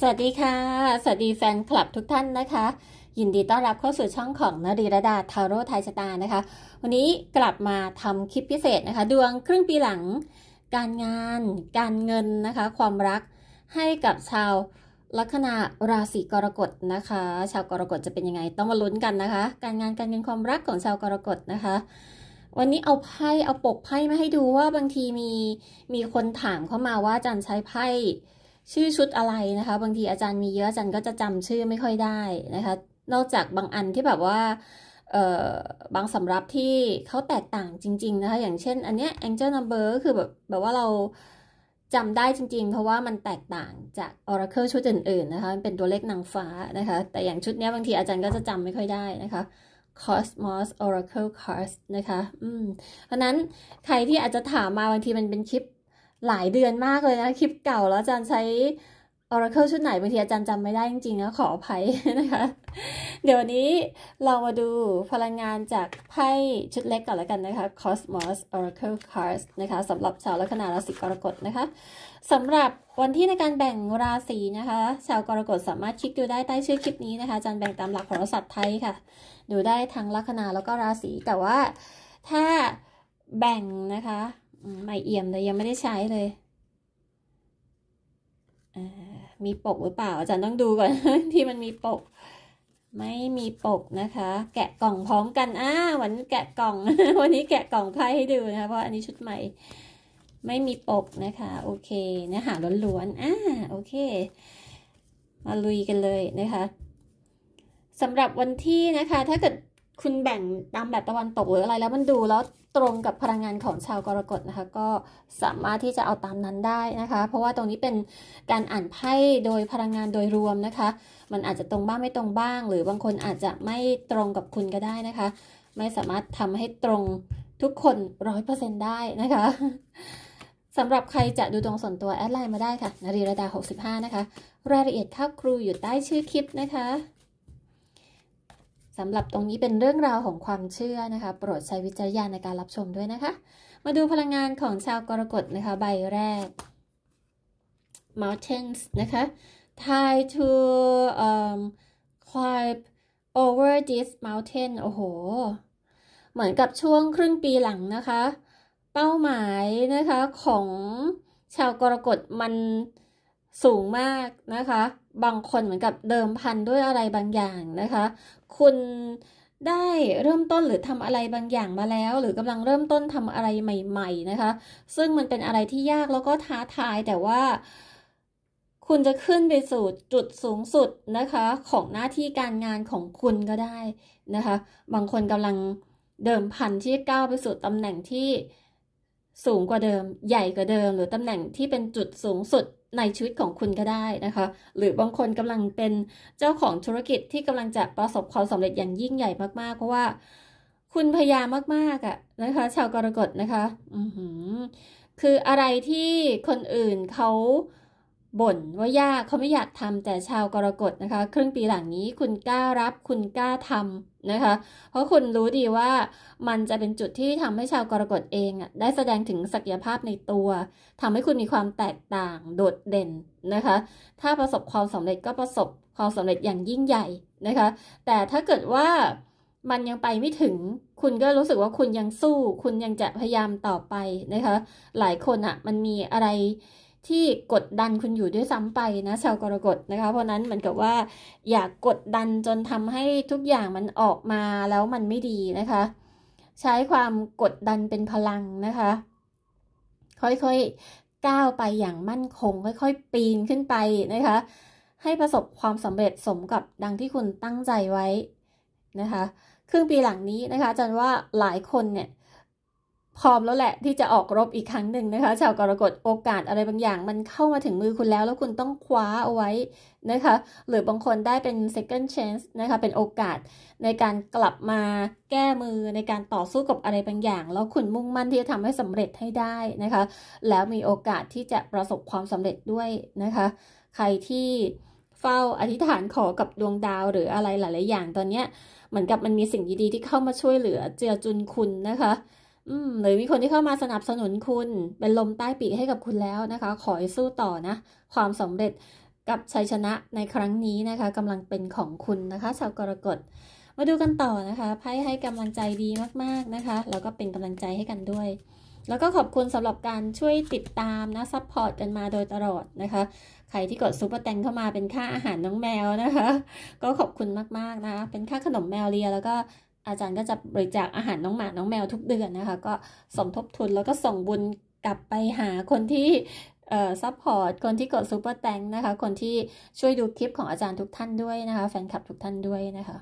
สวัสดีค่ะ สวัสดีแฟนคลับทุกท่านนะคะ ยินดีต้อนรับเข้าสู่ช่องของนรีรดา ทาโร่ไทยชะตา นะคะ วันนี้กลับมาทำคลิปพิเศษนะคะ ดวงครึ่งปีหลัง การงานการเงินนะคะ ความรัก ให้กับชาวลัคนาราศีกรกฎนะคะ ชาวกรกฎจะเป็นยังไง ต้องมาลุ้นกันนะคะ การงานการเงินความรักของชาวกรกฎนะคะ วันนี้เอาไพ่เอาปกไพ่มาให้ดูว่าบางทีมีมีคนถามเข้ามาว่าจันใช้ไพ่ชื่อชุดอะไรนะคะบางทีอาจารย์มีเยอะอาจารย์ก็จะจำชื่อไม่ค่อยได้นะคะนอกจากบางอันที่แบบว่า เออบางสำรับที่เขาแตกต่างจริง ๆ นะคะอย่างเช่น อันเนี้ย Angel Number ก็คือแบบแบบว่าเราจำได้จริงๆ เพราะว่ามันแตกต่างจาก Oracle ชุดอื่นๆนะคะมันเป็นตัวเลขนางฟ้านะคะ แต่อย่างชุดเนี้ยบางทีอาจารย์ก็จะจำไม่ค่อยได้นะคะ Cosmos Oracle Cards นะคะอืมเพราะนั้นใครที่อาจจะถามมาบางทีมันเป็นคลิปหลายเดือนมากเลยนะคลิปเก่าแล้วอาจารย์ใช้ Oracle ชุดไหน บางทีอาจารย์จำไม่ได้จริงๆนะขออภัยนะคะ เดี๋ยววันนี้เรามาดูพลังงานจากไพ่ชุดเล็กก่อนแล้วกันนะคะ Cosmos Oracle Cards นะคะสำหรับชาวลัคนาราศีกรกฎนะคะสำหรับวันที่ในการแบ่งราศีนะคะ ชาวกรกฎสามารถคลิกดูได้ใต้ชื่อคลิปนี้นะคะอาจารย์แบ่งตามหลักองรัศดรไทยค่ะ ดูได้ทั้งลัคนาแล้วก็ราศีแต่ว่าถ้าแบ่งนะคะใหม่เอี่ยมเลยยังไม่ได้ใช้เลย มีปกหรือเปล่าอาจารย์ต้องดูก่อนที่มันมีปก ไม่มีปกนะคะ แกะกล่องพร้อมกันอ้าวันแกะกล่อง วันนี้แกะกล่องไพ่ให้ดูนะคะเพราะอันนี้ชุดใหม่ ไม่มีปกนะคะ โอเคเนื้อหาล้วนๆอ่าโอเค มาลุยกันเลยนะคะสำหรับวันที่นะคะถ้าเกิดคุณแบ่งตามแบบตะวันตกหรืออะไรแล้วมันดูแล้วตรงกับพลังงานของชาวกรกฎนะคะ ก็สามารถที่จะเอาตามนั้นได้นะคะ เพราะว่าตรงนี้เป็นการอ่านไพ่โดยพลังงานโดยรวมนะคะ มันอาจจะตรงบ้างไม่ตรงบ้าง หรือบางคนอาจจะไม่ตรงกับคุณก็ได้นะคะ ไม่สามารถทำให้ตรงทุกคนร้อยเปอร์เซ็นต์ได้นะคะสำหรับใครจะดูตรงส่วนตัวแอดไลน์มาได้ค่ะนารีระดา 65 นะคะ รายละเอียดค่าครูอยู่ใต้ชื่อคลิปนะคะสำหรับตรงนี้เป็นเรื่องราวของความเชื่อนะคะโปรดใช้วิจารณญาณในการรับชมด้วยนะคะ มาดูพลังงานของชาวกรกฎนะคะ ใบแรก mountains นะคะ tie to um, climb over this mountain โอ้โห เหมือนกับช่วงครึ่งปีหลังนะคะ เป้าหมายนะคะ ของชาวกรกฎมันสูงมากนะคะ บางคนเหมือนกับเดิมพันด้วยอะไรบางอย่างนะคะ คุณได้เริ่มต้นหรือทำอะไรบางอย่างมาแล้ว หรือกำลังเริ่มต้นทำอะไรใหม่ๆนะคะ ซึ่งมันเป็นอะไรที่ยากแล้วก็ท้าทายแต่ว่า คุณจะขึ้นไปสู่จุดสูงสุดนะคะของหน้าที่การงานของคุณก็ได้นะคะ บางคนกำลังเดิมพันที่ก้าวไปสู่ตำแหน่งที่สูงกว่าเดิมใหญ่กว่าเดิม หรือตำแหน่งที่เป็นจุดสูงสุดในชีวิตของคุณก็ได้นะคะ หรือบางคนกำลังเป็นเจ้าของธุรกิจที่กำลังจะประสบความสำเร็จอย่างยิ่งใหญ่มากๆ เพราะว่า คุณพยายามมากๆ อ่ะนะคะ ชาวกรกฎนะคะอือหือ คืออะไรที่คนอื่นเขาบ่นว่ายากเขาไม่อยากทำแต่ชาวกรกฎนะคะ ครึ่งปีหลังนี้คุณกล้ารับคุณกล้าทำนะคะ เพราะคุณรู้ดีว่า มันจะเป็นจุดที่ทำให้ชาวกรกฎเองอ่ะได้แสดงถึงศักยภาพในตัว ทำให้คุณมีความแตกต่างโดดเด่นนะคะ ถ้าประสบความสำเร็จก็ประสบความสำเร็จอย่างยิ่งใหญ่นะคะ แต่ถ้าเกิดว่ามันยังไปไม่ถึงคุณก็รู้สึกว่าคุณยังสู้ คุณยังจะพยายามต่อไปนะคะ หลายคนอะ่ะมันมีอะไรที่กดดันคุณอยู่ด้วยซ้ำไปนะชาวกรกฎนะคะ เพราะนั้นเหมือนกับว่า อยากกดดันจนทำให้ทุกอย่างมันออกมาแล้วมันไม่ดีนะคะ ใช้ความกดดันเป็นพลังนะคะ ค่อยๆก้าวไปอย่างมั่นคง ค่อย ๆ ปีนขึ้นไปนะคะ ให้ประสบความสำเร็จสมกับดังที่คุณตั้งใจไว้นะคะครึ่งปีหลังนี้นะคะจันว่าหลายคนเนี่ยพร้อมแล้วแหละที่จะออกรบอีกครั้งหนึ่งนะคะ ชาวกรกฎโอกาสอะไรบางอย่าง มันเข้ามาถึงมือคุณแล้ว แล้วคุณต้องคว้าเอาไว้นะคะ หรือบางคนได้เป็น second chance นะคะ เป็นโอกาสในการกลับมาแก้มือในการต่อสู้กับอะไรบางอย่าง แล้วคุณมุ่งมั่นที่จะทำให้สำเร็จให้ได้นะคะ แล้วมีโอกาสที่จะประสบความสำเร็จด้วยนะคะ ใครที่เฝ้าอธิษฐานขอกับดวงดาวหรืออะไรหลาย ๆ อย่าง ตอนเนี้เหมือนกับมันมีสิ่งดีๆที่เข้ามาช่วยเหลือเจือจุนคุณนะคะอืมหรือมีคนที่เข้ามาสนับสนุนคุณ เป็นลมใต้ปีกให้กับคุณแล้วนะคะ ขอให้สู้ต่อนะ ความสำเร็จกับชัยชนะในครั้งนี้นะคะกำลังเป็นของคุณนะคะชาวกรกฎมาดูกันต่อนะคะไพ่ให้กำลังใจดีมากๆนะคะแล้วก็เป็นกำลังใจให้กันด้วย แล้วก็ขอบคุณสำหรับการช่วยติดตามนะซัพพอร์ตกันมาโดยตลอดนะคะ ใครที่กดซูเปอร์แตงเข้ามาเป็นค่าอาหารน้องแมวนะคะ ก็ขอบคุณมากๆนะเป็นค่าขนมแมวเลียแล้วก็อาจารย์ก็จะบริจาคอาหารน้องหมา น้องแมวทุกเดือนนะคะ ก็สมทบทุนแล้วก็ส่งบุญกลับไปหาคนที่ซัพพอร์ต คนที่กดซูเปอร์แตงนะคะ คนที่ช่วยดูคลิปของอาจารย์ทุกท่านด้วยนะคะ แฟนคลับทุกท่านด้วยนะคะ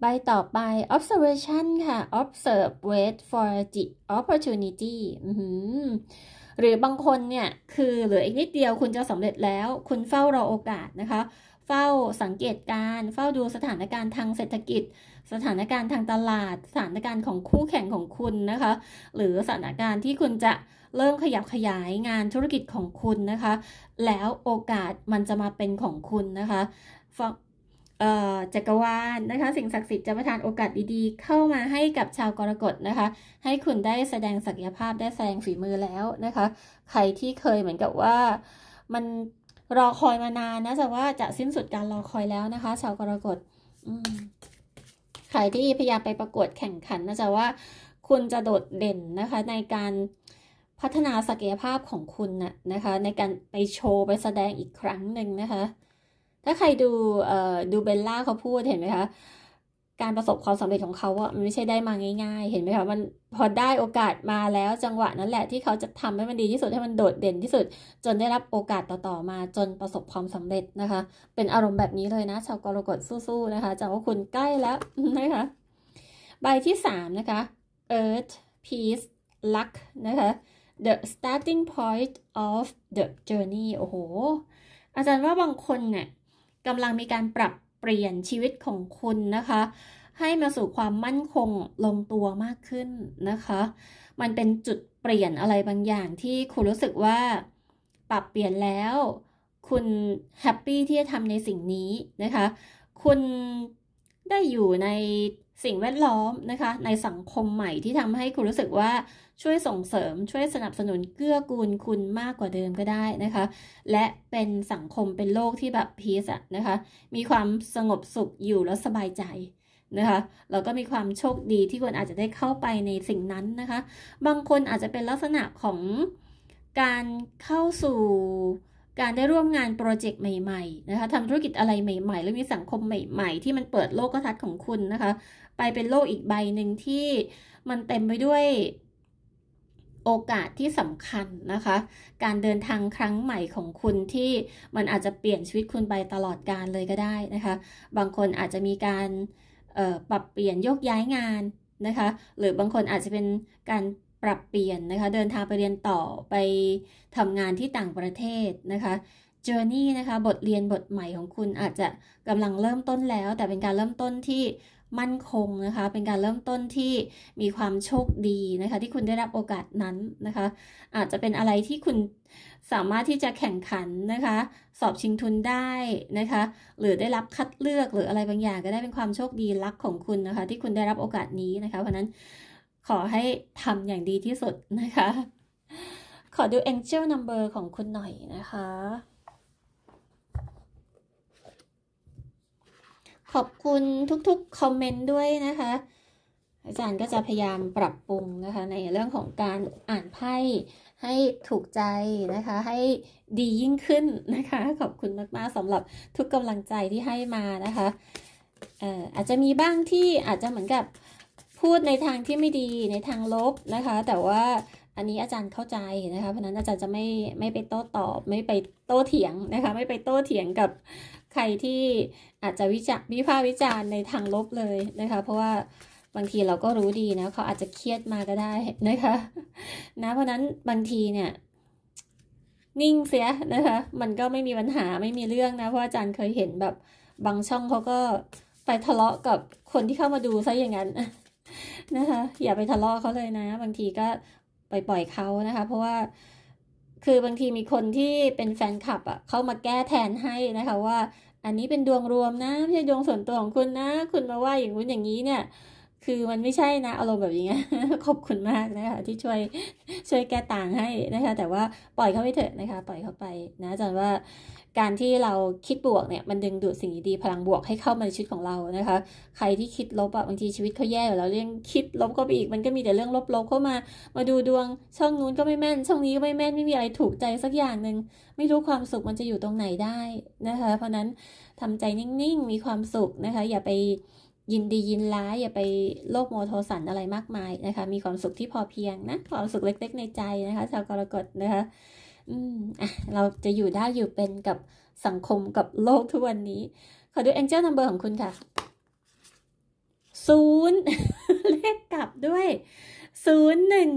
ใบต่อไป observation ค่ะ observe wait for the opportunity หรือบางคนเนี่ยคือเหลืออีกนิดเดียวคุณจะสำเร็จแล้ว คุณเฝ้ารอโอกาสนะคะเฝ้าสังเกตการเฝ้าดูสถานการณ์ทางเศรษฐกิจ สถานการณ์ทางตลาดสถานการณ์ของคู่แข่งของคุณนะคะ หรือสถานการณ์ที่คุณจะเริ่มขยับขยายงานธุรกิจของคุณนะคะ แล้วโอกาสมันจะมาเป็นของคุณนะคะจักรวาลนะคะสิ่งศักดิ์สิทธิ์จะประทานโอกาสดีๆ เข้ามาให้กับชาวกรกฎนะคะ ให้คุณได้แสดงศักยภาพได้แสดงฝีมือแล้วนะคะ ใครที่เคยเหมือนกับว่ามันรอคอยมานานนะแต่ว่าจะสิ้นสุดการรอคอยแล้วนะคะ ชาวกรกฎใครที่พยายามไปประกวดแข่งขันนะจ๊ะว่า คุณจะโดดเด่นนะคะ ในการพัฒนาศักยภาพของคุณนะนะคะ ในการไปโชว์ ไปแสดงอีกครั้งหนึ่งนะคะ ถ้าใครดูเอ่อดูเบลล่าเขาพูดเห็นไหมคะการประสบความสำเร็จของเขาอะมันไม่ใช่ได้มาง่ายๆ เห็นไหมคะมันพอได้โอกาสมาแล้วจังหวะนั้นแหละที่เขาจะทำให้มันดีที่สุดให้มันโดดเด่นที่สุด จนได้รับโอกาสต่อๆ มาจนประสบความสำเร็จนะคะ เป็นอารมณ์แบบนี้เลยนะ ชาวกรกฎสู้ๆนะคะจังว่าคุณใกล้แล้วนะคะใบที่ 3 นะคะ Earth Peace Luck นะคะ The starting point of the journey โอ้โหอาจารย์ว่าบางคนเนี่ยกำลังมีการปรับเปลี่ยนชีวิตของคุณนะคะ ให้มาสู่ความมั่นคงลงตัวมากขึ้นนะคะ มันเป็นจุดเปลี่ยนอะไรบางอย่างที่คุณรู้สึกว่าปรับเปลี่ยนแล้วคุณแฮปปี้ที่จะทำในสิ่งนี้นะคะ คุณได้อยู่ในสิ่งแวดล้อมนะคะในสังคมใหม่ที่ทำให้คุณรู้สึกว่าช่วยส่งเสริมช่วยสนับสนุนเกื้อกูลคุณมากกว่าเดิมก็ได้นะคะ และเป็นสังคมเป็นโลกที่แบบพีซอะนะคะมีความสงบสุขอยู่แล้วสบายใจนะคะแล้วก็มีความโชคดีที่คนอาจจะได้เข้าไปในสิ่งนั้นนะคะ บางคนอาจจะเป็นลักษณะของการเข้าสู่การได้ร่วมงานโปรเจกต์ใหม่ๆนะคะทำธุรกิจอะไรใหม่ๆแล้วมีสังคมใหม่ ๆที่มันเปิดโลกทัศน์ของคุณนะคะ ไปเป็นโลกอีกใบหนึ่งที่มันเต็มไปด้วยโอกาสที่สำคัญนะคะ การเดินทางครั้งใหม่ของคุณที่มันอาจจะเปลี่ยนชีวิตคุณไปตลอดการเลยก็ได้นะคะ บางคนอาจจะมีการปรับเปลี่ยนโยกย้ายงานนะคะ หรือบางคนอาจจะเป็นการปรับเปลี่ยนนะคะเดินทางไปเรียนต่อไปทำงานที่ต่างประเทศนะคะ journey นะคะบทเรียนบทใหม่ของคุณอาจจะกำลังเริ่มต้นแล้ว แต่เป็นการเริ่มต้นที่มั่นคงนะคะ เป็นการเริ่มต้นที่มีความโชคดีนะคะ ที่คุณได้รับโอกาสนั้นนะคะ อาจจะเป็นอะไรที่คุณสามารถที่จะแข่งขันนะคะ สอบชิงทุนได้นะคะ หรือได้รับคัดเลือกหรืออะไรบางอย่าง ก็ได้เป็นความโชคดีลักของคุณนะคะ ที่คุณได้รับโอกาสนี้นะคะ เพราะนั้นขอให้ทำอย่างดีที่สุดนะคะ ขอดู Angel Number ของคุณหน่อยนะคะ ขอบคุณทุกๆคอมเมนต์ด้วยนะคะ อาจารย์ก็จะพยายามปรับปรุงนะคะ ในเรื่องของการอ่านไพ่ให้ถูกใจนะคะ ให้ดียิ่งขึ้นนะคะ ขอบคุณมากๆสำหรับทุกกำลังใจที่ให้มานะคะ อาจจะมีบ้างที่อาจจะเหมือนกับพูดในทางที่ไม่ดีในทางลบนะคะ แต่ว่าอันนี้อาจารย์เข้าใจนะคะ เพราะนั้นอาจารย์จะไม่ไม่ไปโต้ตอบ ไม่ไปโต้เถียงนะคะ ไม่ไปโต้เถียงกับใครที่อาจจะวิจารวิพากษ์วิจารณ์ในทางลบเลยนะคะ เพราะว่าบางทีเราก็รู้ดีนะเขาอาจจะเครียดมาก็ได้นะคะ นะ เพราะนั้นบางทีเนี่ย นิ่งเสียนะคะ มันก็ไม่มีปัญหาไม่มีเรื่องนะ เพราะอาจารย์เคยเห็นแบบบางช่องเขาก็ไปทะเลาะกับคนที่เข้ามาดูซะอย่างนั้นนะคะอย่าไปทะเลาะเขาเลยนะบางทีก็ปล่อยปล่อยเขานะคะ เพราะว่า คือบางทีมีคนที่เป็นแฟนคลับอ่ะเขามาแก้แทนให้นะคะ ว่า อันนี้เป็นดวงรวมนะไม่ใช่ดวงส่วนตัวของคุณนะ คุณมาว่าอย่างนู้นอย่างนี้ เนี่ย คือมันไม่ใช่นะ อารมณ์แบบนี้ขอบคุณมากนะคะ ที่ช่วยช่วยแก้ต่างให้นะคะ แต่ว่าปล่อยเขาไปเถอะนะคะ ปล่อยเขาไป นะจานว่าการที่เราคิดบวกเนี่ยมันดึงดูดสิ่งดีพลังบวกให้เข้ามาในชีวิตของเรานะคะ ใครที่คิดลบอะบางทีชีวิตเขาแย่อยู่แล้วเรื่องคิดลบก็ไปอีกมันก็มีแต่เรื่องลบๆเข้ามา มาดูดวง ช่องนู้นก็ไม่แม่น ช่องนี้ก็ไม่แม่นไม่มีอะไรถูกใจสักอย่างหนึ่งไม่รู้ความสุขมันจะอยู่ตรงไหนได้นะคะ เพราะนั้นทำใจนิ่งๆมีความสุขนะคะ อย่าไปยินดียินร้าย อย่าไปโลกโมโทสันอะไรมากมายนะคะ มีความสุขที่พอเพียงนะความสุขเล็ก ๆ ในใจนะคะ ชาวกรกฎนะคะอืมอ่ะเราจะอยู่ได้อยู่เป็นกับสังคมกับโลกทุกวันนี้ ขอดูแองเจิลนัมเบอร์ของคุณค่ะศูนย์เลขกลับด้วยศูนย์หนึ่ง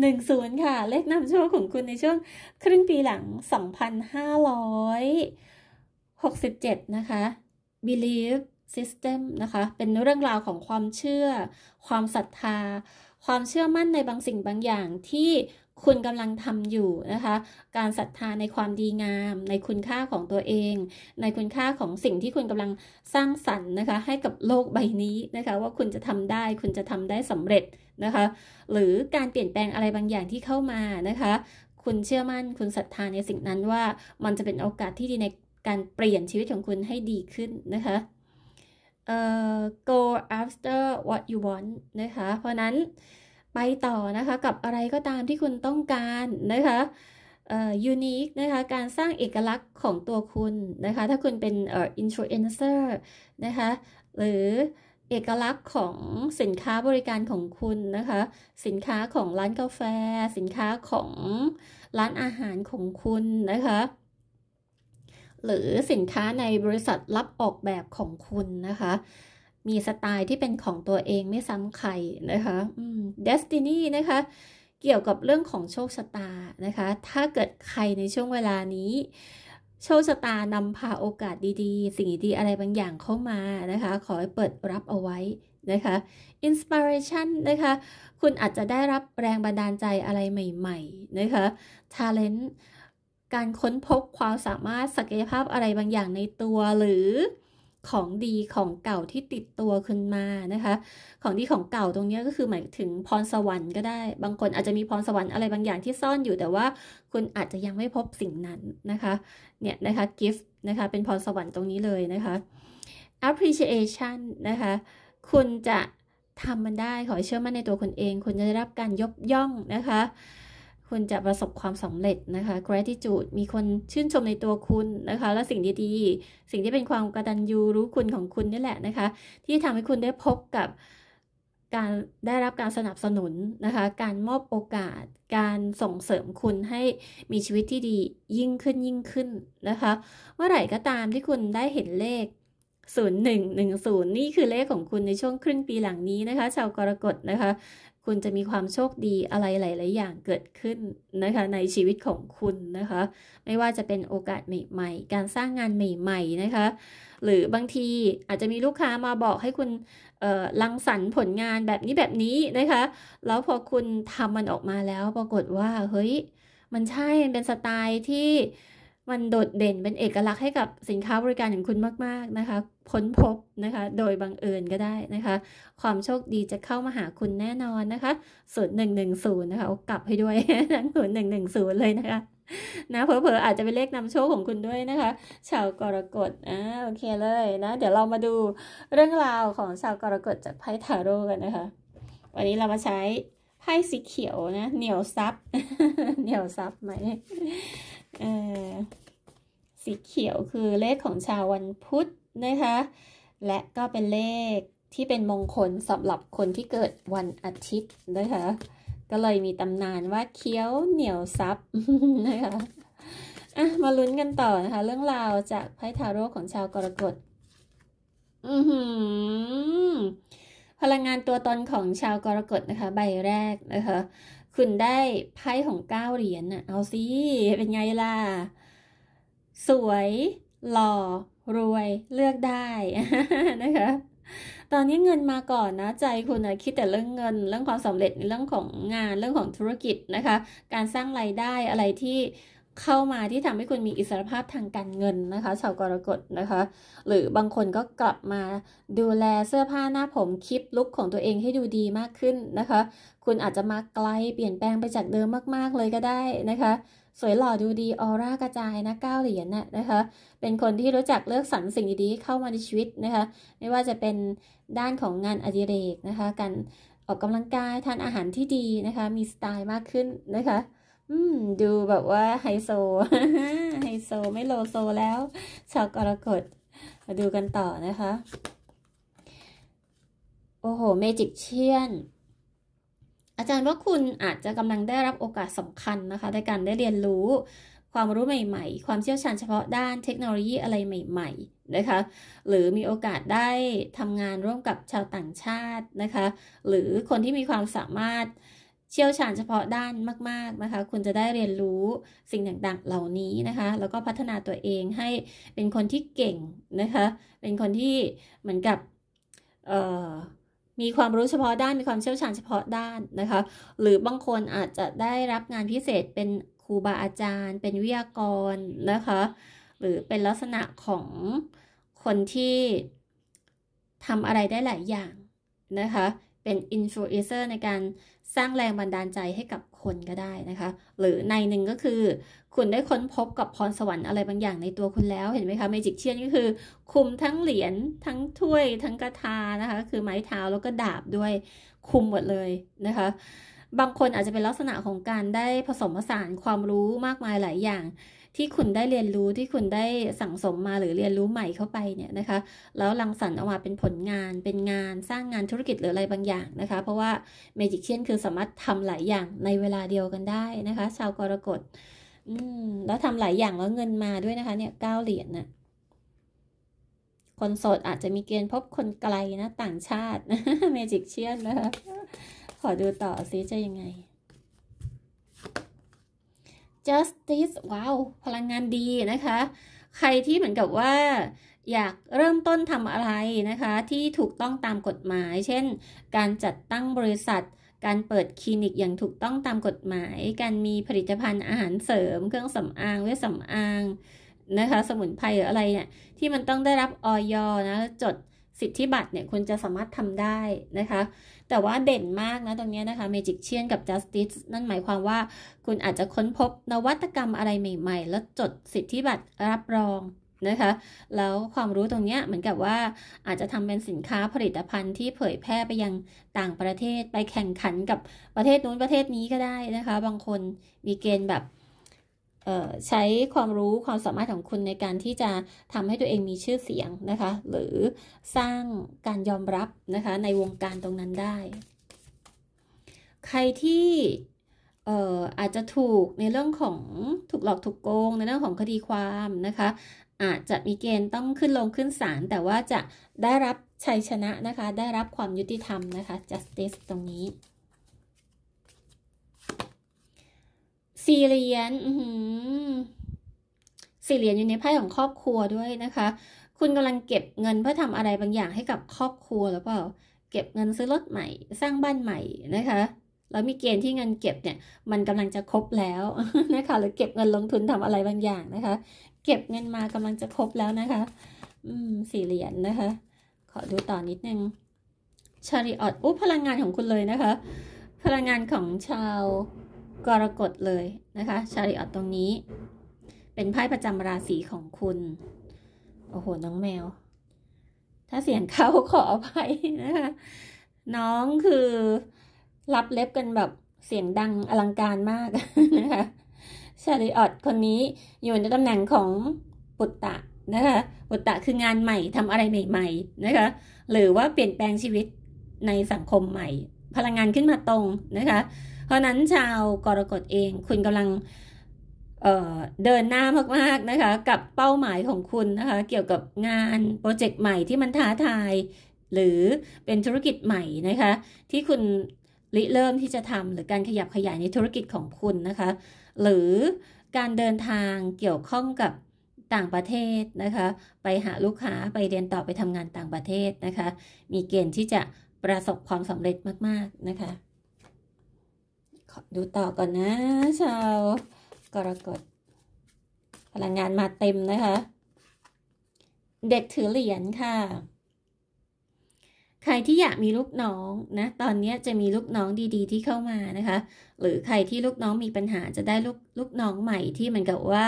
หนึ่งศูนย์ค่ะ เลขนำโชคของคุณในช่วงครึ่งปีหลังสองพันห้าร้อยหกสิบเจ็ดนะคะ believe system นะคะ เป็นเรื่องราวของความเชื่อ ความศรัทธา ความเชื่อมั่นในบางสิ่งบางอย่างที่คุณกำลังทำอยู่นะคะ การศรัทธาในความดีงาม ในคุณค่าของตัวเอง ในคุณค่าของสิ่งที่คุณกำลังสร้างสรรค์นะคะ ให้กับโลกใบนี้นะคะ ว่าคุณจะทำได้คุณจะทำได้สำเร็จนะคะ หรือการเปลี่ยนแปลงอะไรบางอย่างที่เข้ามานะคะ คุณเชื่อมั่นคุณศรัทธาในสิ่งนั้นว่ามันจะเป็นโอกาสที่ดีในการเปลี่ยนชีวิตของคุณให้ดีขึ้นนะคะเอ่อ go after what you want นะคะเพราะนั้นไปต่อนะคะ กับอะไรก็ตามที่คุณต้องการนะคะเอ่อยูนิคนะคะ การสร้างเอกลักษณ์ของตัวคุณนะคะ ถ้าคุณเป็นเอ่ออินฟลูเอนเซอร์นะคะ หรือ เอกลักษณ์ของสินค้าบริการของคุณนะคะสินค้าของร้านกาแฟ สินค้าของร้านอาหารของคุณนะคะ หรือสินค้าในบริษัทรับออกแบบของคุณนะคะมีสไตล์ที่เป็นของตัวเองไม่ซ้ำใครนะคะอืม destiny นะคะ เกี่ยวกับเรื่องของโชคชะตา นะคะ ถ้าเกิดใครในช่วงเวลานี้ โชคชะตานำพาโอกาสดีๆ สิ่งดีๆอะไรบางอย่างเข้ามานะคะ ขอให้เปิดรับเอาไว้นะคะอินสปิเรชันนะคะ คุณอาจจะได้รับแรงบันดาลใจอะไรใหม่ๆ นะคะท ALENT การค้นพบความสามารถศักยภาพอะไรบางอย่างในตัวหรือของดีของเก่าที่ติดตัวคุณมานะคะ ของดีของเก่าตรงนี้ก็คือหมายถึงพรสวรรค์ก็ได้ บางคนอาจจะมีพรสวรรค์อะไรบางอย่างที่ซ่อนอยู่แต่ว่า คุณอาจจะยังไม่พบสิ่งนั้นนะคะ เนี่ยนะคะกิฟต์นะคะเป็นพรสวรรค์ตรงนี้เลยนะคะ appreciation นะคะคุณจะทำมันได้ขอเชื่อมั่นในตัวคุณเอง คุณจะได้รับการยกย่องนะคะคุณจะประสบความสำเร็จนะคะ gratitude มีคนชื่นชมในตัวคุณนะคะ และสิ่งดีๆ สิ่งที่เป็นความกระตันยูรู้คุณของคุณนี่แหละนะคะ ที่ทำให้คุณได้พบกับ การได้รับการสนับสนุนนะคะ การมอบโอกาสการส่งเสริมคุณให้มีชีวิตที่ดียิ่งขึ้นยิ่งขึ้นนะคะเมื่อไหร่ก็ตามที่คุณได้เห็นเลข0110นี่คือเลขของคุณในช่วงครึ่งปีหลังนี้นะคะ ชาวกรกฎนะคะคุณจะมีความโชคดีอะไรหลาย ๆ อย่างเกิดขึ้นนะคะ ในชีวิตของคุณนะคะ ไม่ว่าจะเป็นโอกาสใหม่ ๆ การสร้างงานใหม่ ๆ นะคะ หรือบางทีอาจจะมีลูกค้ามาบอกให้คุณลังสรรผลงานแบบนี้แบบนี้นะคะ แล้วพอคุณทำมันออกมาแล้วปรากฏว่า เฮ้ยมันใช่มันเป็นสไตล์ที่มันโดดเด่นเป็นเอกลักษณ์ให้ กับสินค้าบริการของคุณมาก ๆ นะคะค้น พบนะคะ โดยบังเอิญก็ได้นะคะ ความโชคดีจะเข้ามาหาคุณแน่นอนนะคะศูนย์หนึ่งหนึ่งศูนย์นะคะกลับให้ด้วยทั้งศูนย์หนึ่งหนึ่งศูนย์เลยนะคะนะเผลอๆ อาจจะเป็นเลขนำโชค ของคุณด้วยนะคะ ชาวกรกฎอ่าโอเคเลยนะ เดี๋ยวเรามาดูเรื่องราวของชาวกรกฎจากไพ่ทาโร่กันนะคะ วันนี้เรามาใช้ไพ่สีเขียวนะ เหนียวซับเหนียวซับไหมสีเขียวคือเลขของชาววันพุธนะคะ และก็เป็นเลขที่เป็นมงคลสำหรับคนที่เกิดวันอาทิตย์นะคะ ก็เลยมีตำนานว่าเคี้ยวเหนียวซับนะคะอ่ะมาลุ้นกันต่อนะคะ เรื่องราวจากไพ่ทาโร่ของชาวกรกฎอือหือพลังงานตัวตนของชาวกรกฎนะคะ ใบแรกนะคะคุณได้ไพ่ของเก้าเหรียญน่ะ เอาสิเป็นไงล่ะ สวย หล่อ รวย เลือกได้นะคะ ตอนนี้เงินมาก่อนนะ ใจคุณนะคิดแต่เรื่องเงินเรื่องความสำเร็จเรื่องของงานเรื่องของธุรกิจนะคะ การสร้างไรายได้อะไรที่เข้ามาที่ทำให้คุณมีอิสรภาพทางการเงินนะคะชาวกรกฎนะคะ หรือบางคนก็กลับมาดูแลเสื้อผ้าหน้าผมคลิปลุคของตัวเองให้ดูดีมากขึ้นนะคะ คุณอาจจะมาไกลเปลี่ยนแปลงไปจากเดิมมากๆเลยก็ได้นะคะ สวยหล่อดูดีออร่ากระจายนะก้าวเหรียญน่ะนะคะ เป็นคนที่รู้จักเลือกสรรสิ่งดีๆเข้ามาในชีวิตนะคะ ไม่ว่าจะเป็นด้านของงานอดิเรกนะคะการออกกำลังกายทานอาหารที่ดีนะคะ มีสไตล์มากขึ้นนะคะอืม ดูแบบว่าไฮโซ ไฮโซไม่โลโซแล้ว ชาวกรกฎมาดูกันต่อนะคะ โอ้โห เมจิกเชียน อาจารย์ว่าคุณอาจจะกำลังได้รับโอกาสสำคัญนะคะ ในการได้เรียนรู้ความรู้ใหม่ ๆ ความเชี่ยวชาญเฉพาะด้านเทคโนโลยีอะไรใหม่ ๆ นะคะ หรือมีโอกาสได้ทำงานร่วมกับชาวต่างชาตินะคะ หรือคนที่มีความสามารถเชี่ยวชาญเฉพาะด้านมากๆนะคะ คุณจะได้เรียนรู้สิ่งต่างๆ เหล่านี้นะคะ แล้วก็พัฒนาตัวเองให้เป็นคนที่เก่งนะคะ เป็นคนที่เหมือนกับมีความรู้เฉพาะด้าน มีความเชี่ยวชาญเฉพาะด้านนะคะ หรือบางคนอาจจะได้รับงานพิเศษเป็นครูบาอาจารย์ เป็นวิทยากรนะคะ หรือเป็นลักษณะของคนที่ทำอะไรได้หลายอย่างนะคะเป็นอินฟลูเอเซอร์ในการสร้างแรงบันดาลใจให้กับคนก็ได้นะคะ หรือในหนึ่งก็คือคุณได้ค้นพบกับพรสวรรค์อะไรบางอย่างในตัวคุณแล้วเห็นไหมคะเมจิกเชียนก็คือคุมทั้งเหรียญทั้งถ้วยทั้งกระทานะคะ คือไม้เท้าแล้วก็ดาบด้วยคุมหมดเลยนะคะ บางคนอาจจะเป็นลักษณะของการได้ผสมผสานความรู้มากมายหลายอย่างที่คุณได้เรียนรู้ที่คุณได้สั่งสมมาหรือเรียนรู้ใหม่เข้าไป เนี่ยนะคะ แล้วรังสรรค์ออกมาเป็นผลงานเป็นงานสร้างงานธุรกิจหรืออะไรบางอย่างนะคะ เพราะว่าเมจิกเชียนคือสามารถทำหลายอย่างในเวลาเดียวกันได้นะคะ ชาวกรกฎอืม แล้วทำหลายอย่างแล้วเงินมาด้วยนะคะ เนี่ยเก้าเหรียญนะ่ะคนโสดอาจจะมีเกณฑ์พบคนไกลนะ ต่างชาติเมจิกเชียนนะคะขอดูต่อซิจะยังไง justice ว้าว พลังงานดีนะคะ ใครที่เหมือนกับว่าอยากเริ่มต้นทำอะไรนะคะที่ถูกต้องตามกฎหมาย เช่น การจัดตั้งบริษัท การเปิดคลินิกอย่างถูกต้องตามกฎหมาย การมีผลิตภัณฑ์อาหารเสริมเครื่องสำอางเวชสำอางนะคะ สมุนไพรหรืออะไรเนี่ย ที่มันต้องได้รับออยนะจดสิทธิบัตรเนี่ยคุณจะสามารถทำได้นะคะ แต่ว่าเด่นมาก นะ ตรงนี้นะคะ Magic เชียนกับ Justice นั่นหมายความว่า คุณอาจจะค้นพบนวัตกรรมอะไรใหม่ ๆ แล้วจดสิทธิบัตรรับรองนะคะ แล้ว ความรู้ตรงนี้เหมือนกับว่าอาจจะทำเป็นสินค้าผลิตภัณฑ์ที่เผยแพร่ไปยังต่างประเทศไปแข่งขันกับประเทศนู้นประเทศนี้ก็ได้นะคะ บางคนมีเกณฑ์แบบใช้ความรู้ความสามารถของคุณในการที่จะทำให้ตัวเองมีชื่อเสียงนะคะ หรือสร้างการยอมรับนะคะในวงการตรงนั้นได้ ใครที่อาจจะถูกในเรื่องของถูกหลอกถูกโกงในเรื่องของคดีความนะคะ อาจจะมีเกณฑ์ต้องขึ้นลงขึ้นศาลแต่ว่าจะได้รับชัยชนะนะคะได้รับความยุติธรรมนะคะ justice ตรงนี้สี่เหรียญสี่เหรียญอยู่ในไพ่ของครอบครัวด้วยนะคะ คุณกำลังเก็บเงินเพื่อทำอะไรบางอย่างให้กับครอบครัวหรือเปล่า เก็บเงินซื้อรถใหม่ สร้างบ้านใหม่นะคะแล้วมีเกณฑ์ที่เงินเก็บ เนี่ย มันกำลังจะครบแล้วนะคะ หรือเก็บเงินลงทุนทำอะไรบางอย่างนะคะ เก็บเงินมากำลังจะครบแล้วนะคะ อืม สี่เหรียญนนะคะ ขอดูต่อนนิดนึง ชาริออตอู้พลังงานของคุณเลยนะคะ พลังงานของชาวกรกฎเลยนะคะ ชาริออตตรงนี้ เป็นไพ่ประจำราศีของคุณ โอ้โห น้องแมว ถ้าเสียงเขาขออภัยนะคะน้องคือรับเล็บกันแบบเสียงดังอลังการมากนะคะ ชาริออตคนนี้อยู่ในตำแหน่งของปุตตะนะคะปุตตะคืองานใหม่ทำอะไรใหม่ ๆ นะคะ หรือว่าเปลี่ยนแปลงชีวิตในสังคมใหม่ พลังงานขึ้นมาตรงนะคะเพราะนั้นชาวกรกฎเอง คุณกำลังเเดินหน้ามากๆนะคะ กับเป้าหมายของคุณนะคะ เกี่ยวกับงานโปรเจกต์ใหม่ที่มันท้าทายหรือเป็นธุรกิจใหม่นะคะ ที่คุณริเริ่มที่จะทำหรือการขยับขยายในธุรกิจของคุณนะคะ หรือการเดินทางเกี่ยวข้องกับต่างประเทศนะคะ ไปหาลูกค้าไปเรียนต่อไปทำงานต่างประเทศนะคะ มีเกณฑ์ที่จะประสบความสำเร็จมาก ๆนะคะดูต่อก่อนนะชาวกรกฎพลังงานมาเต็มนะคะ เด็กถือเหรียญค่ะ ใครที่อยากมีลูกน้องนะ ตอนนี้จะมีลูกน้องดีๆ ที่เข้ามานะคะ หรือใครที่ลูกน้องมีปัญหาจะได้ลูกลูกน้องใหม่ที่เหมือนกับว่า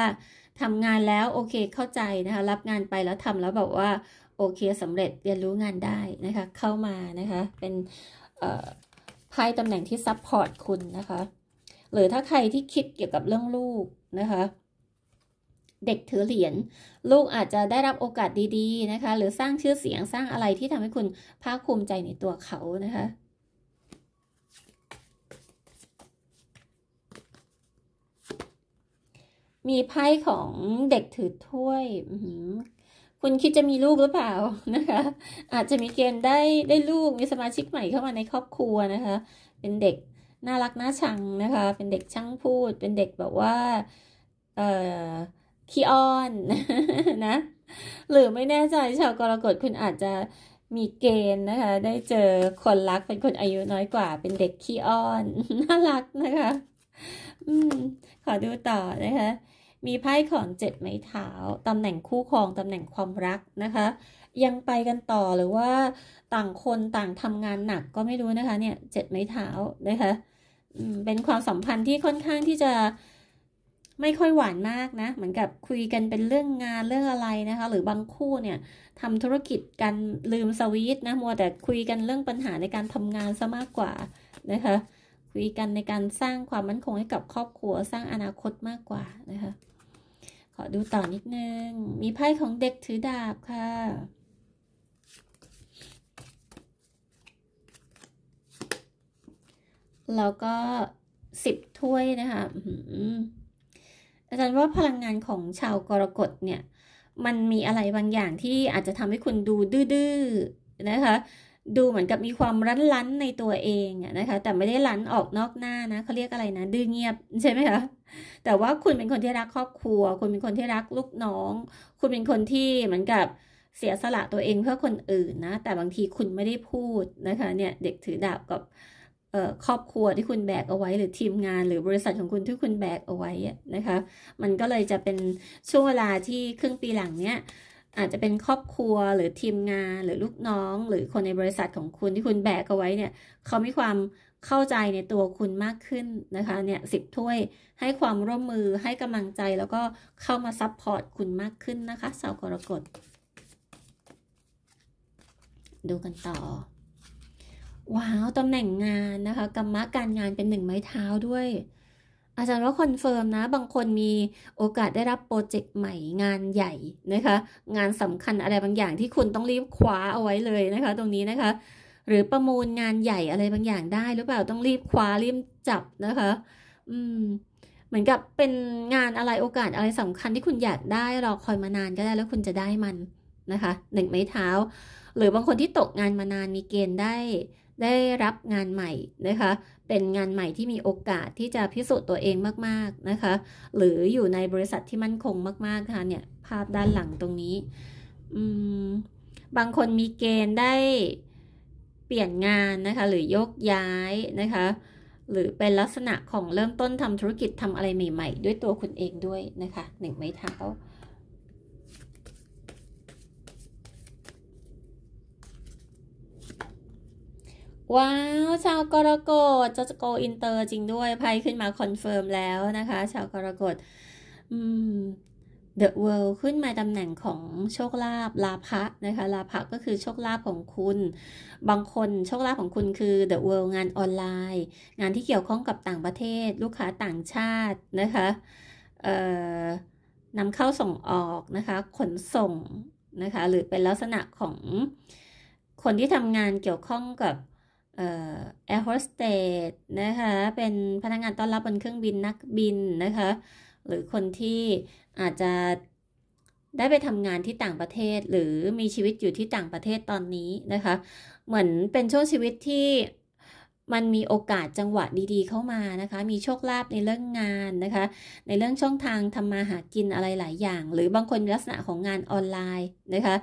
ทำงานแล้วโอเคเข้าใจนะคะ รับงานไปแล้วทำแล้วแบบว่าโอเคสำเร็จเรียนรู้งานได้นะคะ เข้ามานะคะ เป็นใพ่ตำแหน่งที่ซับพอร์ตคุณนะคะ หรือถ้าใครที่คิดเกี่ยวกับเรื่องลูกนะคะ เด็กถือเหรียญลูกอาจจะได้รับโอกาสดีๆ นะคะ หรือสร้างชื่อเสียงสร้างอะไรที่ทำให้คุณภาคภูมิใจในตัวเขานะคะ มีไพ่ของเด็กถือถ้วยคุณคิดจะมีลูกหรือเปล่านะคะ อาจจะมีเกณฑ์ได้ได้ลูกมีสมาชิกใหม่เข้ามาในครอบครัวนะคะ เป็นเด็กน่ารักน่าชังนะคะ เป็นเด็กช่างพูด เป็นเด็กแบบว่า เอ่อขี้อ้อนนะ หรือไม่แน่ใจชาวกรกฎคุณอาจจะมีเกณฑ์นะคะ ได้เจอคนรักเป็นคนอายุน้อยกว่า เป็นเด็กขี้อ้อนน่ารักนะคะ อืม ขอดูต่อนะคะมีไพ่ของเจ็ดไม้เท้า ตำแหน่งคู่ครอง ตำแหน่งความรักนะคะ ยังไปกันต่อหรือว่าต่างคนต่างทำงานหนักก็ไม่รู้นะคะ เนี่ยเจ็ดไม้เท้านะคะ เป็นความสัมพันธ์ที่ค่อนข้างที่จะไม่ค่อยหวานมากนะ เหมือนกับคุยกันเป็นเรื่องงานเรื่องอะไรนะคะ หรือบางคู่เนี่ยทำธุรกิจกันลืมสวีทนะมัวแต่คุยกันเรื่องปัญหาในการทำงานซะมากกว่า นะคะ คุยกันในการสร้างความมั่นคงให้กับครอบครัวสร้างอนาคตมากกว่านะคะขอดูต่อนิดนึง มีไพ่ของเด็กถือดาบค่ะ แล้วก็สิบถ้วยนะคะอาจารย์ว่าพลังงานของชาวกรกฎเนี่ย มันมีอะไรบางอย่างที่อาจจะทำให้คุณดูดื้อนะคะ ดูเหมือนกับมีความรั้นรั้นในตัวเองนะคะ แต่ไม่ได้รั้นออกนอกหน้านะเขาเรียกอะไรนะดื้อเงียบใช่ไหมคะแต่ว่าคุณเป็นคนที่รักครอบครัว คุณเป็นคนที่รักลูกน้อง คุณเป็นคนที่เหมือนกับเสียสละตัวเองเพื่อคนอื่นนะ แต่บางทีคุณไม่ได้พูดนะคะเนี่ยเด็กถือดาบกับครอบครัวที่คุณแบกเอาไว้ หรือทีมงาน หรือบริษัทของคุณที่คุณแบกเอาไว้นะคะมันก็เลยจะเป็นช่วงเวลาที่ครึ่งปีหลังเนี้ยอาจจะเป็นครอบครัวหรือทีมงานหรือลูกน้อง หรือคนในบริษัทของคุณที่คุณแบกเอาไว้เนี่ย เขามีความเข้าใจในตัวคุณมากขึ้นนะคะเนี่ยสิบถ้วยให้ความร่วมมือให้กำลังใจแล้วก็เข้ามาซัพพอร์ตคุณมากขึ้นนะคะสาวกรกฎดูกันต่อ ว้าวตำแหน่งงานนะคะกรรมะการงานเป็นหนึ่งไม้เท้าด้วย อาจารย์ว่าคอนเฟิร์มนะบางคนมีโอกาสได้รับโปรเจกต์ใหม่งานใหญ่นะคะ งานสำคัญอะไรบางอย่างที่คุณต้องรีบคว้าเอาไว้เลยนะคะตรงนี้นะคะหรือประมูลงานใหญ่อะไรบางอย่างได้หรือเปล่าต้องรีบคว้ารีบจับนะคะ อืม เหมือนกับเป็นงานอะไรโอกาสอะไรสำคัญที่คุณอยากได้รอคอยมานานก็ได้แล้วคุณจะได้มันนะคะ หนึ่งไม้เท้า หรือบางคนที่ตกงานมานานมีเกณฑ์ได้ ได้รับงานใหม่นะคะ เป็นงานใหม่ที่มีโอกาสที่จะพิสูจน์ตัวเองมากๆนะคะ หรืออยู่ในบริษัทที่มั่นคงมากๆค่ะเนี่ยภาพด้านหลังตรงนี้ อืม บางคนมีเกณฑ์ได้เปลี่ยนงานนะคะหรือยกย้ายนะคะ หรือเป็นลักษณะของเริ่มต้นทำธุรกิจทำอะไรใหม่ๆด้วยตัวคุณเองด้วยนะคะหนึ่งไม้เท้า ว้าวชาวกรกฎ จะโกอินเตอร์จริงด้วยไพ่ขึ้นมาคอนเฟิร์มแล้วนะคะชาวกรกฎอืม The World ขึ้นมาตำแหน่งของโชคลาภลาภะนะคะ ลาภะก็คือโชคลาภของคุณ บางคนโชคลาภของคุณคือ The World งานออนไลน์ งานที่เกี่ยวข้องกับต่างประเทศ ลูกค้าต่างชาตินะคะนำเข้าส่งออกนะคะ ขนส่งนะคะ หรือเป็นลักษณะของ คนที่ทำงานเกี่ยวข้องกับแอร์โฮสเตสนะคะ เป็นพนักงานต้อนรับบนเครื่องบินนักบินนะคะหรือคนที่อาจจะได้ไปทำงานที่ต่างประเทศ หรือมีชีวิตอยู่ที่ต่างประเทศตอนนี้นะคะ เหมือนเป็นช่วงชีวิตที่มันมีโอกาสจังหวะดีๆ เข้ามานะคะ มีโชคลาภในเรื่องงานนะคะ ในเรื่องช่องทางทำมาหากินอะไรหลายอย่าง หรือบางคนลักษณะของงานออนไลน์นะคะ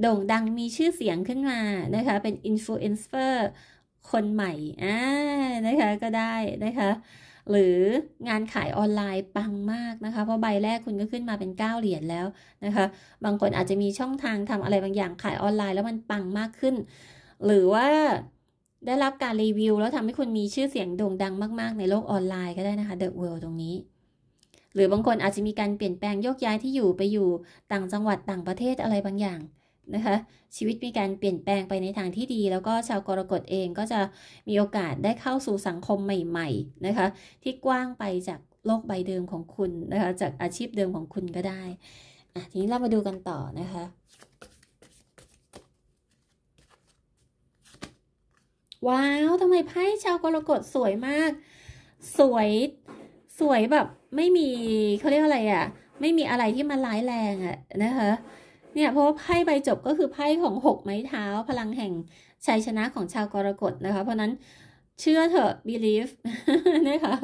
โด่งดังมีชื่อเสียงขึ้นมานะคะ เป็นอินฟลูเอนเซอร์คนใหม่ อ่านะคะก็ได้นะคะหรืองานขายออนไลน์ปังมากนะคะ เพราะใบแรกคุณก็ขึ้นมาเป็น9เหรียญแล้วนะคะ บางคนอาจจะมีช่องทางทำอะไรบางอย่างขายออนไลน์แล้วมันปังมากขึ้น หรือว่าได้รับการรีวิว แล้วทำให้คุณมีชื่อเสียงโด่งดังมาก ๆ ในโลกออนไลน์ก็ได้นะคะ The World ตรงนี้ หรือบางคนอาจจะมีการเปลี่ยนแปลงโยกย้ายที่อยู่ไปอยู่ต่างจังหวัดต่างประเทศอะไรบางอย่างนะคะชีวิตมีการเปลี่ยนแปลงไปในทางที่ดีแล้วก็ชาวกรกฎเองก็จะมีโอกาสได้เข้าสู่สังคมใหม่ๆ นะคะ ที่กว้างไปจากโลกใบเดิมของคุณ นะคะจากอาชีพเดิมของคุณก็ได้อ่ะทีนี้เรามาดูกันต่อนะคะ ว้าวทำไมไพ่ชาวกรกฎสวยมาก สวยสวยแบบไม่มีเขาเรียกอะไรอะ่ะไม่มีอะไรที่มาร้ายแรงอะ่ะนะคะเนี่ยเพราะไพ่ใบจบก็คือไพ่ของหกไม้เท้าพลังแห่งชัยชนะของชาวกรกฎนะคะ เพราะนั้นเชื่อเถอะ believe นะคะ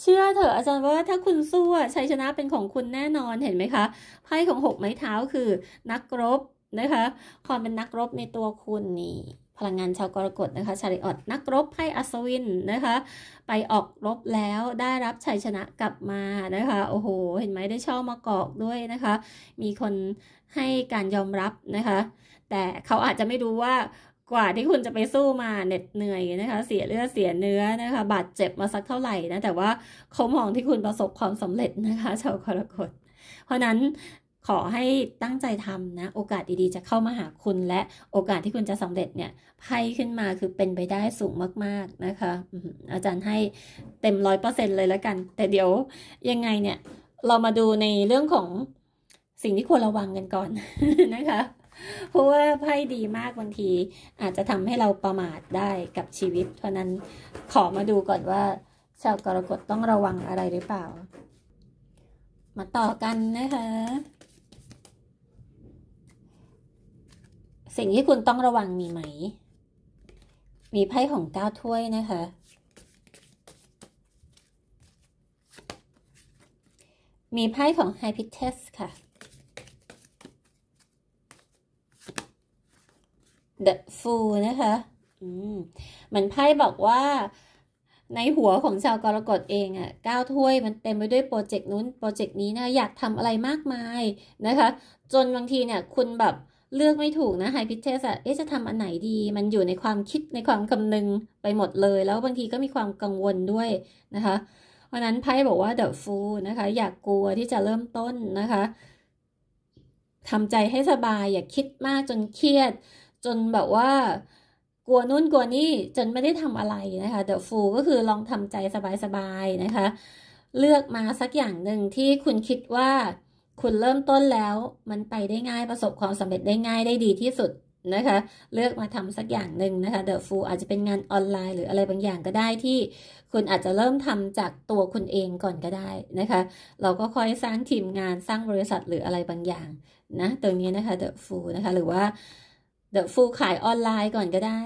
เชื่อเถอะอาจารย์ว่าถ้าคุณสู้ชัยชนะเป็นของคุณแน่นอนเห็นไหมคะ ไพ่ของหกไม้เท้าคือนักรบนะคะความเป็นนักรบในตัวคุณนี่พลังงานชาวกรกฎนะคะ ชาริออตนักรบไพ่อัศวินนะคะ ไปออกรบแล้วได้รับชัยชนะกลับมานะคะ โอ้โห เห็นไหมได้ช่อมากอกด้วยนะคะ มีคนให้การยอมรับนะคะ แต่เขาอาจจะไม่รู้ว่า กว่าที่คุณจะไปสู้มาเหน็ดเหนื่อยนะคะ เสียเลือดเสียเนื้อนะคะ บาดเจ็บมาสักเท่าไหร่นะแต่ว่าเขามองที่คุณประสบความสำเร็จนะคะ ชาวกรกฎเพราะนั้นขอให้ตั้งใจทำนะโอกาสดีๆจะเข้ามาหาคุณ และโอกาสที่คุณจะสำเร็จเนี่ยไพ่ขึ้นมาคือเป็นไปได้สูงมากๆนะคะอาจารย์ให้เต็มร้อยเปอร์เซ็นเลยแล้วกัน แต่เดี๋ยวยังไงเนี่ย เรามาดูในเรื่องของสิ่งที่ควรระวังกันก่อนนะคะ เพราะว่าไพ่ดีมากบางที อาจจะทำให้เราประมาทได้กับชีวิตเพราะนั้นขอมาดูก่อนว่า ชาวกรกฎต้องระวังอะไรหรือเปล่า มาต่อกันนะคะสิ่งที่คุณต้องระวังมีไหม มีไพ่ของเก้าถ้วยนะคะ มีไพ่ของไฮพิเทสค่ะ The Fool นะคะเหมือนไพ่บอกว่าในหัวของชาวกรกฎเองอะ่ะก้าวถ้วยมันเต็มไปด้วยโปรเจกต์นู้น โปรเจกต์นี้นะอยากทำอะไรมากมายนะคะ จนบางทีเนี่ยคุณแบบเลือกไม่ถูกนะไฮพิเทสอะเอ๊ะจะทำอันไหนดี มันอยู่ในความคิดในความคำนึงไปหมดเลย แล้วบางทีก็มีความกังวลด้วยนะคะวันนั้นไพ่บอกว่าเดอะฟูนะคะ อยากกลัวที่จะเริ่มต้นนะคะทำใจให้สบายอย่าคิดมากจนเครียด จนแบบว่ากลัวนู่นกลัวนี่จนไม่ได้ทำอะไรนะคะ เดอะฟูก็คือลองทำใจสบายๆนะคะ เลือกมาสักอย่างหนึ่งที่คุณคิดว่าคุณเริ่มต้นแล้วมันไปได้ง่ายประสบความสำเร็จได้ง่ายได้ดีที่สุดนะคะ เลือกมาทำสักอย่างหนึ่งนะคะเดอะฟูอาจจะเป็นงานออนไลน์หรืออะไรบางอย่างก็ได้ที่ คุณอาจจะเริ่มทำจากตัวคุณเองก่อนก็ได้นะคะ เราก็ค่อยสร้างทีมงานสร้างบริษัทหรืออะไรบางอย่างนะ ตรงนี้นะคะเดอะฟูนะคะหรือว่าเดอะฟูขายออนไลน์ก่อนก็ได้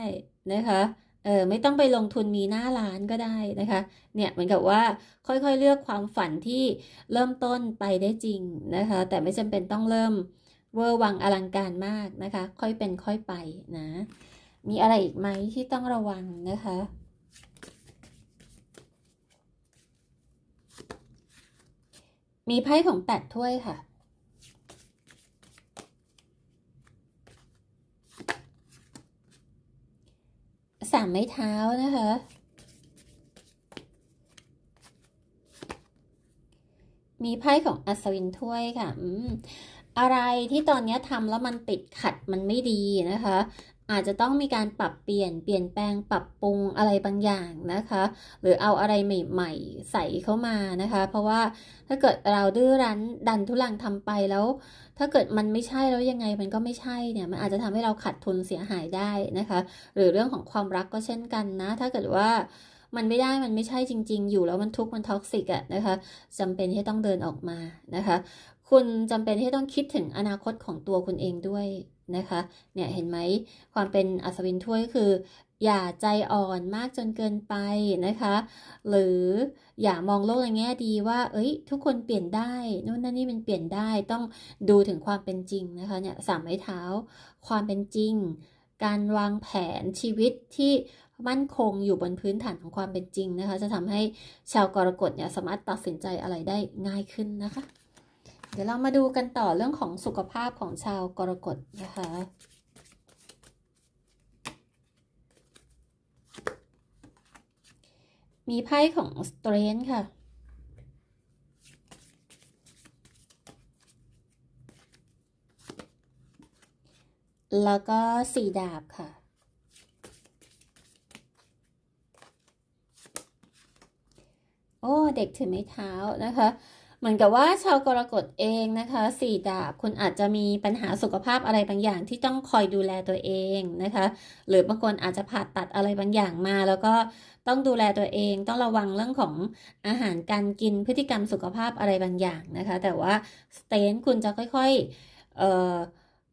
นะคะเออ ไม่ต้องไปลงทุนมีหน้า ร้านก็ได้นะคะ เนี่ย เหมือนกับว่าค่อยๆเลือกความฝันที่เริ่มต้นไปได้จริงนะคะ แต่ไม่จำเป็นต้องเริ่มเวอร์วังอลังการมากนะคะ ค่อยเป็นค่อยไป นะ มีอะไรอีกไหมที่ต้องระวังนะคะ มีไพ่ของแปดถ้วยค่ะสามไม้เท้า นะคะ มีไพ่ของ อัศวิน ถ้วยค่ะ อืม อะไรที่ตอนนี้ทำแล้วมัน ติดขัดมันไม่ดีนะคะอาจจะต้องมีการปรับเปลี่ยน เปลี่ยนแปลงปรับปรุงอะไรบางอย่างนะคะ หรือเอาอะไรใหม่ใหม่ใส่เข้ามานะคะ เพราะว่าถ้าเกิดเราดื้อรั้นดันทุลังทำไปแล้ว ถ้าเกิดมันไม่ใช่แล้วยังไงมันก็ไม่ใช่เนี่ย มันอาจจะทำให้เราขาดทุนเสียหายได้นะคะ หรือเรื่องของความรักก็เช่นกันนะ ถ้าเกิดว่ามันไม่ได้ มันไม่ใช่จริงๆ อยู่แล้วมันทุกข์ มันท็อกซิกอะนะคะจำเป็นที่ต้องเดินออกมา นะคะ คุณจำเป็นที่ต้องคิดถึงอนาคตของตัวคุณเองด้วยนะคะ เนี่ยเห็นไหมความเป็นอัศวินถ้วยคือ อย่าใจอ่อนมากจนเกินไปนะคะ หรืออย่ามองโลกในแง่ดีว่าเอ้ยทุกคนเปลี่ยนได้นู่นนั่นนี่มันเปลี่ยนได้ต้องดูถึงความเป็นจริงนะคะเนี่ยสามไม้เท้าความเป็นจริง การวางแผนชีวิตที่มั่นคงอยู่บนพื้นฐานของความเป็นจริงนะคะจะทำให้ชาวกรกฎเนี่ยสามารถตัดสินใจอะไรได้ง่ายขึ้นนะคะเดี๋ยวเรามาดูกันต่อเรื่องของสุขภาพของชาวกรกฎนะคะ มีไพ่ของสเตรนค่ะ แล้วก็สี่ดาบค่ะ โอ้ เด็กถือไม้เท้านะคะเหมือนกับว่าชาวกรกฎเองนะคะสี่ดาบคุณอาจจะมีปัญหาสุขภาพอะไรบางอย่าง ที่ต้องคอยดูแลตัวเองนะคะ หรือบางคนอาจจะผ่าตัดอะไรบางอย่างมา แล้วก็ต้องดูแลตัวเอง ต้องระวังเรื่องของอาหารการกินพฤติกรรมสุขภาพอะไรบางอย่างนะคะ แต่ว่าสเตนคุณจะค่อยๆเอ่อ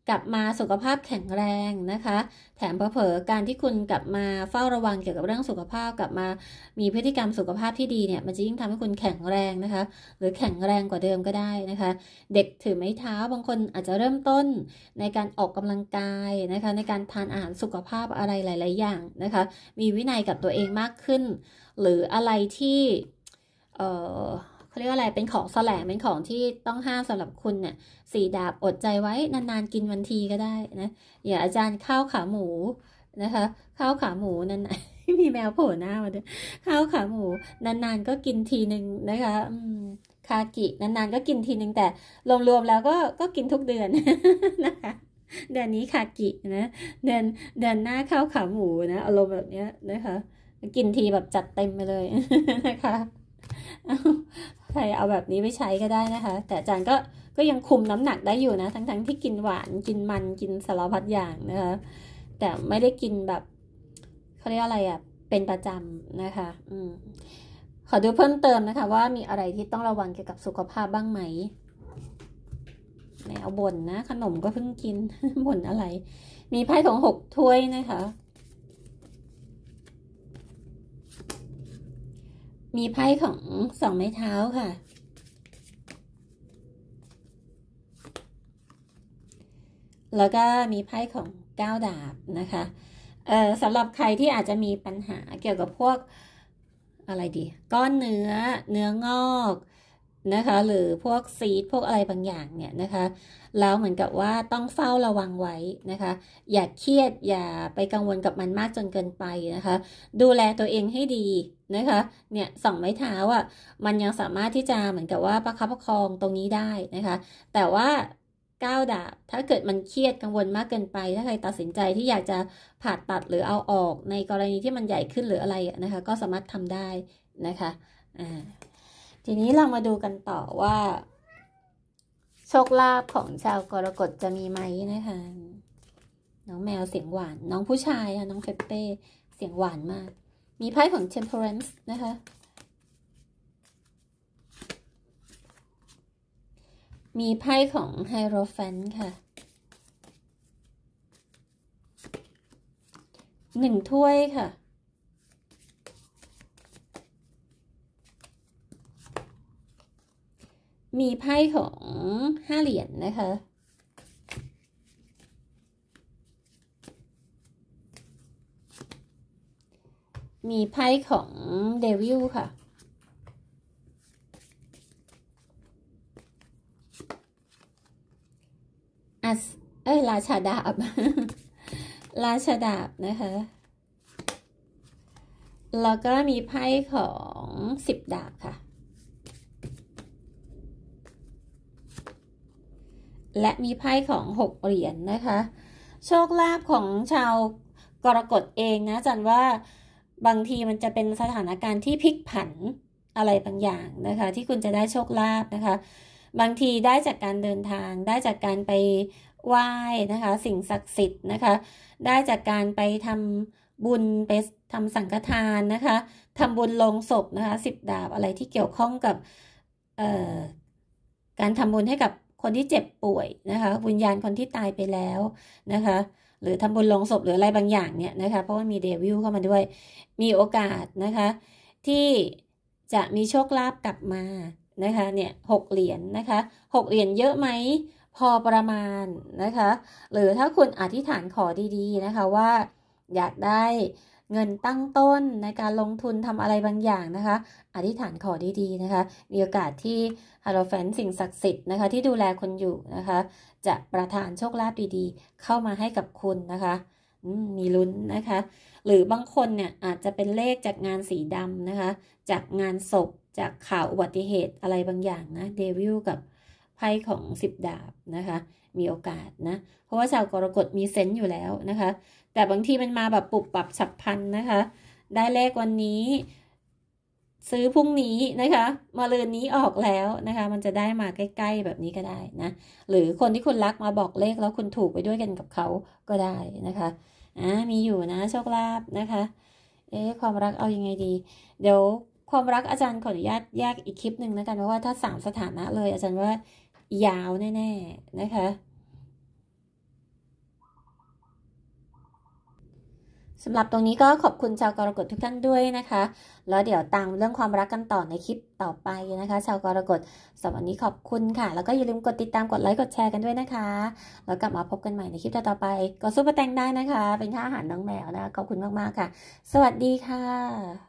กลับมาสุขภาพแข็งแรงนะคะแถมเผลอการที่คุณกลับมาเฝ้าระวังเกี่ยวกับเรื่องสุขภาพกลับมา มีพฤติกรรมสุขภาพที่ดีเนี่ย มันจะยิ่งทำให้คุณแข็งแรงนะคะ หรือแข็งแรงกว่าเดิมก็ได้นะคะ เด็กถือไม้เท้าบางคนอาจจะเริ่มต้นในการออกกำลังกายนะคะ ในการทานอาหารสุขภาพอะไรหลาย ๆอย่างนะคะ มีวินัยกับตัวเองมากขึ้น หรืออะไรที่เอ่อเรียกว่าอะไรเป็นของแสลง เป็นของที่ต้องห้ามสำหรับคุณเนี่ย สีดาบอดใจไว้ นาน ๆ กินวันทีก็ได้นะอย่าอาจารย์ข้าวขาหมู นะคะข้าวขาหมูนั่นมีแมวโผล่หน้ามาด้วยข้าวขาหมูนานๆก็กินทีหนึ่งนะคะคากินานๆ ก็กินทีหนึ่งแต่รวมๆแล้วก็ก็กินทุกเดือนนะคะ เดือนนี้คากินะเดือนเดือนหน้าข้าวขาหมูนะอารมณ์แบบเนี้ยนะคะกินทีแบบจัดเต็มไปเลยนะคะใครเอาแบบนี้ไปใช้ก็ได้นะคะ แต่อาจารย์ก็ก็ยังคุมน้ำหนักได้อยู่นะทั้งๆทที่กินหวานกินมันกินสารพัดอย่างนะคะ แต่ไม่ได้กินแบบเขาเรียกอะไรอะ่ะ เป็นประจำนะคะ อืม ขอดูเพิ่มเติมนะคะ ว่ามีอะไรที่ต้องระวังเกี่ยวกับสุขภาพบ้างไหมแมวบ่นนะขนมก็เพิ่งกินบ่นอะไร มีไพ่ของหกถ้วยนะคะมีไพ่ของสองไม้เท้าค่ะ แล้วก็มีไพ่ของก้าวดาบนะคะ เออสำหรับใครที่อาจจะมีปัญหาเกี่ยวกับพวกอะไรดี ก้อนเนื้อ เนื้องอกนะคะ หรือพวกซีดพวกอะไรบางอย่างเนี่ยนะคะแล้วเหมือนกับว่าต้องเฝ้าระวังไว้นะคะ อย่าเครียด อย่าไปกังวลกับมันมากจนเกินไปนะคะ ดูแลตัวเองให้ดีนะคะ เนี่ยสองไม้เท้าอะ่ะมันยังสามารถที่จะเหมือนกับว่าประคับประคองตรงนี้ได้นะคะ แต่ว่าก้าวดาบถ้าเกิดมันเครียดกังวลมากเกินไปถ้าใครตัดสินใจที่อยากจะผ่าตัดหรือเอาออก ในกรณีที่มันใหญ่ขึ้นหรืออะไรนะคะ ก็สามารถทำได้นะคะอ่าทีนี้เรามาดูกันต่อว่า โชคลาภของชาวกรกฎจะมีไหมนะคะน้องแมวเสียงหวานน้องผู้ชายะน้องเฟเป้เสียงหวานมากมีไพ่ของ temperance นะคะ มีไพ่ของ hierophant ค่ะ หนึ่งถ้วยค่ะ มีไพ่ของห้าเหรียญนนะคะมีไพ่ของเดวิลค่ะอัสเอ้ย ราชาดาบ ราชาดาบนะคะ แล้วก็มีไพ่ของสิบดาบค่ะ และมีไพ่ของหกเหรียญนนะคะ โชคลาภของชาวกรกฎเองนะจันว่าบางทีมันจะเป็นสถานการณ์ที่พลิกผันอะไรบางอย่างนะคะ ที่คุณจะได้โชคลาภนะคะ บางทีได้จากการเดินทาง ได้จากการไปไหว้นะคะ สิ่งศักดิ์สิทธิ์นะคะ ได้จากการไปทำบุญไปทำสังฆทานนะคะ ทำบุญลงศพนะคะสิบดาบอะไรที่เกี่ยวข้องกับการทำบุญให้กับคนที่เจ็บป่วยนะคะวิญญาณคนที่ตายไปแล้วนะคะหรือทำบุญลงศพหรืออะไรบางอย่างเนี่ยนะคะเพราะว่ามีเดวิลเข้ามาด้วย มีโอกาสนะคะที่จะมีโชคลาภกลับมานะคะเนี่ยหกเหรียญนนะคะหกเหรียญเยอะไหมพอประมาณนะคะ หรือถ้าคุณอธิษฐานขอดีๆนะคะว่าอยากได้เงินตั้งต้นในการลงทุนทำอะไรบางอย่างนะคะ อธิษฐานขอดีๆนะคะ มีโอกาสที่ฮาโลแฟนสิ่งศักดิ์สิทธิ์นะคะ ที่ดูแลคนอยู่นะคะ จะประทานโชคลาภดีๆเข้ามาให้กับคุณนะคะ มีลุ้นนะคะ หรือบางคนเนี่ยอาจจะเป็นเลขจากงานสีดำนะคะ จากงานศพจากข่าวอุบัติเหตุอะไรบางอย่างนะเดวิลกับไพ่ของสิบดาบนะคะ มีโอกาสนะ เพราะว่า ชาวกรกฎมี เซนต์อยู่แล้วนะคะ แต่บางทีมันมาแบบปุบปับฉับพันนะคะ ได้เลขวันนี้ ซื้อพรุ่งนี้นะคะ มาลืนนี้ ออกแล้วนะคะ มันจะได้มาใกล้ๆแบบนี้ก็ได้นะ หรือคนที่คุณรักมาบอกเลขแล้วคุณถูกไปด้วยกันกับเขาก็ได้นะคะอ่า มีอยู่นะ โชคลาภนะคะเอ๊ความรักเอาอยัางไงดี เดี๋ยวความรักอาจารย์ขออนุญาตแยกอีกคลิปหนึ่งนะกันเพราะว่าถ้าสามสถานะเลยอาจารย์ว่ายาวแน่ๆนะคะสำหรับตรงนี้ก็ขอบคุณชาวกรกฎทุกท่านด้วยนะคะแล้วเดี๋ยวตามเรื่องความรักกันต่อในคลิปต่อไปนะคะ ชาวกรกฎสำหรับวันนี้ขอบคุณค่ะ แล้ว ก็อย่าลืมกดติดตามกดไลค์กดแชร์กันด้วยนะคะแล้วกลับมาพบกันใหม่ในคลิปต่อไปก็ซุปเปอร์แตงได้นะคะ เป็นค่าอาหารน้องแมวนะขอบคุณมากๆค่ะ สวัสดีค่ะ